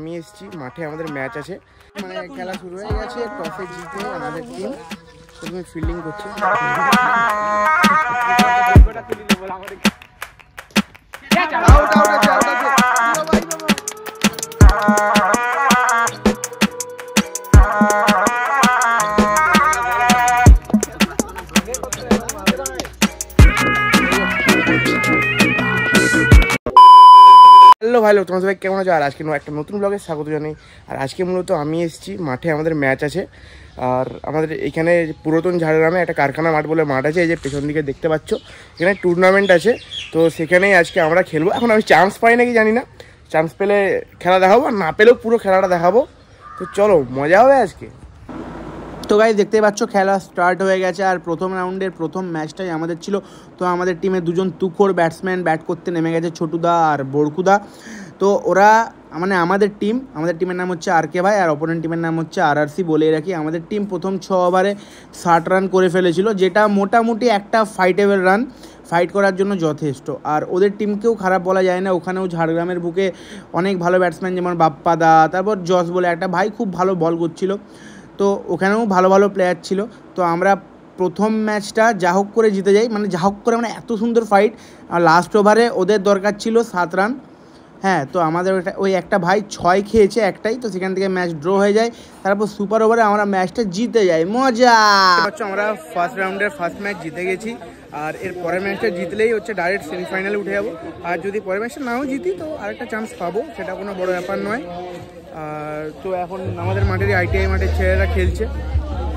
আমি এসেছি মাঠে আমাদের ম্যাচ আছে মানে খেলা শুরু হয়ে গেছে টসে জিতে আমাদের টিম তুমি ফিল্ডিং করছে হ্যালো ভালো তোমার সবাই কেমন আছো আর আজকে একটা নতুন ব্লগে স্বাগত জানাই আর আজকে মূলত আমি এসেছি মাঠে আমাদের ম্যাচ আছে আর আমাদের এখানে পুরাতন ঝাড়গ্রামে একটা কারখানা মাঠ বলে মাঠ আছে এই যে পেছন দিকে দেখতে পাচ্ছ এখানে টুর্নামেন্ট আছে তো সেখানেই আজকে আমরা খেলবো এখন আমি চান্স পাই নাকি জানি না চান্স পেলে খেলা দেখাবো আর না পেলেও পুরো খেলাটা দেখাবো তো চলো মজা হবে আজকে তো গাই দেখতে পাচ্ছ খেলা স্টার্ট হয়ে গেছে আর প্রথম রাউন্ডের প্রথম ম্যাচটাই আমাদের ছিল তো আমাদের টিমে দুজন তুখোর ব্যাটসম্যান ব্যাট করতে নেমে গেছে ছোটুদা আর বরকুদা তো ওরা মানে আমাদের টিম আমাদের টিমের নাম হচ্ছে আর কে ভাই আর অপোনেন্ট টিমের নাম হচ্ছে আর আর সি বলেই রাখি আমাদের টিম প্রথম ছ ওভারে ষাট রান করে ফেলেছিল যেটা মোটামুটি একটা ফাইটেবল রান ফাইট করার জন্য যথেষ্ট আর ওদের টিমকেও খারাপ বলা যায় না ওখানেও ঝাড়গ্রামের বুকে অনেক ভালো ব্যাটসম্যান যেমন বাপ্পা দা তারপর জস বলে একটা ভাই খুব ভালো বল করছিল তো ওখানেও ভালো ভালো প্লেয়ার ছিল তো আমরা প্রথম ম্যাচটা যা হোক করে জিতে যাই মানে যা হোক করে মানে এত সুন্দর ফাইট লাস্ট ওভারে ওদের দরকার ছিল সাত রান হ্যাঁ তো আমাদের ওইটা ওই একটা ভাই ছয় খেয়েছে একটাই তো সেখান থেকে ম্যাচ ড্র হয়ে যায় তারপর সুপার ওভারে আমরা ম্যাচটা জিতে যাই মজা হচ্ছে আমরা ফার্স্ট রাউন্ডের ফার্স্ট ম্যাচ জিতে গেছি আর এর পরের ম্যাচটা জিতলেই হচ্ছে ডাইরেক্ট সেমিফাইনালে উঠে যাবো আর যদি পরের ম্যাচটা নাও জিতি তো আরেকটা চান্স পাবো সেটা কোনো বড় ব্যাপার নয় আর তো এখন আমাদের মাঠের আইটিআই মাঠের ছেলেরা খেলছে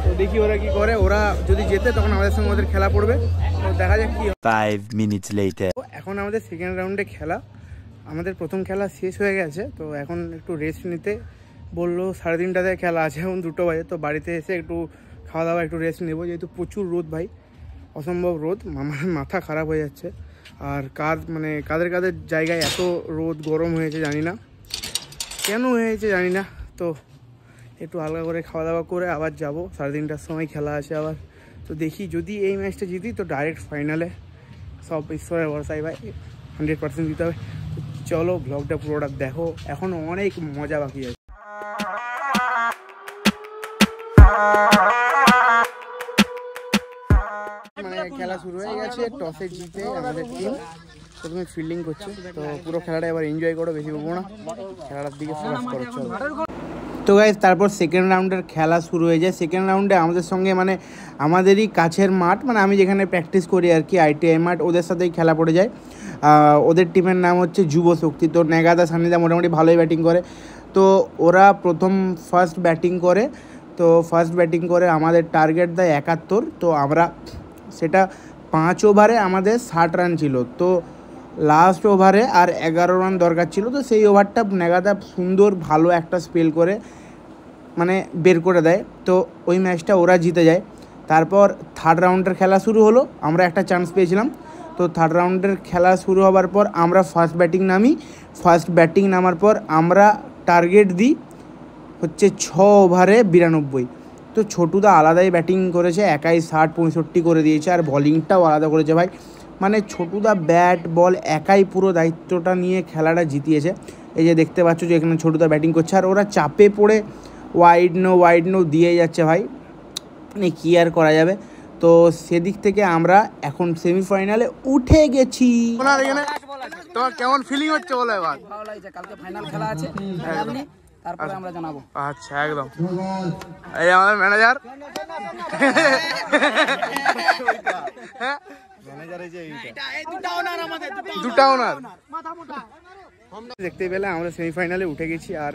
তো দেখি ওরা কি করে ওরা যদি জেতে তখন আমাদের সঙ্গে ওদের খেলা পড়বে তো দেখা যাক কি ফাইভ মিনিটস লেটার এখন আমাদের সেকেন্ড রাউন্ডে খেলা আমাদের প্রথম খেলা শেষ হয়ে গেছে তো এখন একটু রেস্ট নিতে বললো সাড়ে তিনটাতে খেলা আছে এখন দুটো বাজে তো বাড়িতে এসে একটু খাওয়া দাওয়া একটু রেস্ট নেবো যেহেতু প্রচুর রোদ ভাই অসম্ভব রোদ আমার মাথা খারাপ হয়ে যাচ্ছে আর কাঁধ মানে কাদের কাদের জায়গায় এত রোদ গরম হয়েছে জানি না কেন হয়েছে জানি না তো একটু হালকা করে খাওয়া দাওয়া করে আবার যাব সাড়ে তিনটার সময় খেলা আছে আবার তো দেখি যদি এই ম্যাচটা জিতি তো ডাইরেক্ট ফাইনালে সব ঈশ্বরের ভরসায় ভাই হান্ড্রেড পার্সেন্ট দিতে হবে চলো ব্লগটা পুরোটা দেখো এখন অনেক মজা বাকি আছে মানে খেলা শুরু হয়ে গেছে টসে জিতে আমাদের টিম প্রথমে ফিল্ডিং করছে তো পুরো খেলাটা এবার এনজয় করো বেশি বলবো না খেলাটার দিকে ফোকাস করো চলো তো গাইজ তারপর সেকেন্ড রাউন্ডের খেলা শুরু হয়ে যায় সেকেন্ড রাউন্ডে আমাদের সঙ্গে মানে আমাদেরই কাছের মাঠ মানে আমি যেখানে প্র্যাকটিস করি আর কি আইটিআই মাঠ ওদের সাথেই খেলা পড়ে যায় ওদের টিমের নাম হচ্ছে যুব শক্তি তো নেগাদা সানিদা মোটামুটি ভালোই ব্যাটিং করে তো ওরা প্রথম ফার্স্ট ব্যাটিং করে তো ফার্স্ট ব্যাটিং করে আমাদের টার্গেট দেয় একাত্তর তো আমরা সেটা পাঁচ ওভারে আমাদের ষাট রান ছিল তো লাস্ট ওভারে আর এগারো রান দরকার ছিল তো সেই ওভারটা নেগাদা সুন্দর ভালো একটা স্পেল করে মানে বের করে দেয় তো ওই ম্যাচটা ওরা জিতে যায় তারপর থার্ড রাউন্ডের খেলা শুরু হলো আমরা একটা চান্স পেয়েছিলাম তো থার্ড রাউন্ডের খেলা শুরু হবার পর আমরা ফার্স্ট ব্যাটিং নামি ফার্স্ট ব্যাটিং নামার পর আমরা টার্গেট দিই হচ্ছে ছ ওভারে বিরানব্বই তো ছোটুদা আলাদাই ব্যাটিং করেছে একাই ষাট পঁয়ষট্টি করে দিয়েছে আর বলিংটাও আলাদা করেছে ভাই মানে ছোটুদা ব্যাট বল একাই পুরো দায়িত্বটা নিয়ে খেলাটা জিতিয়েছে এই যে দেখতে পাচ্ছ যে এখানে ছোটুদা ব্যাটিং করছে আর ওরা চাপে পড়ে ওয়াইড নো ওয়াইড নো দিয়ে যাচ্ছে ভাই মানে কী আর করা যাবে তো সেদিক থেকে আমরা এখন সেমিফাইনালে উঠে গেছি তোমার কেমন ফিলিং হচ্ছে বলো এবার ভালো লাগছে কালকে ফাইনাল খেলা আছে তারপরে আমরা জানাবো আচ্ছা একদম এই আমাদের ম্যানেজার ম্যানেজার এই যে এইটা ওনার আমাদের দুটা ওনার মাথা মোটা দেখতে পেলে আমরা সেমিফাইনালে উঠে গেছি আর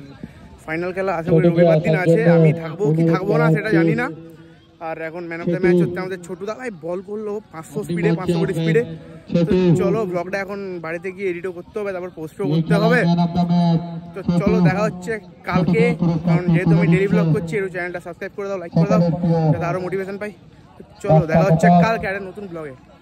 ফাইনাল খেলা আছে করি রবিবার দিন আছে আমি থাকবো কি থাকবো না সেটা জানি না আর এখন ম্যান অফ দ্য ম্যাচ হচ্ছে আমাদের ছোটু দা ভাই বল করলো পাঁচশো স্পিডে পাঁচশো কোটি স্পিডে চলো ব্লগটা এখন বাড়িতে গিয়ে এডিটও করতে হবে তারপর পোস্টও করতে হবে তো চলো দেখা হচ্ছে কালকে কারণ যেহেতু আমি ডেলি ব্লগ করছি এর চ্যানেলটা সাবস্ক্রাইব করে দাও লাইক করে দাও যাতে আরও মোটিভেশন পাই তো চলো দেখা হচ্ছে কালকে একটা নতুন ব্লগে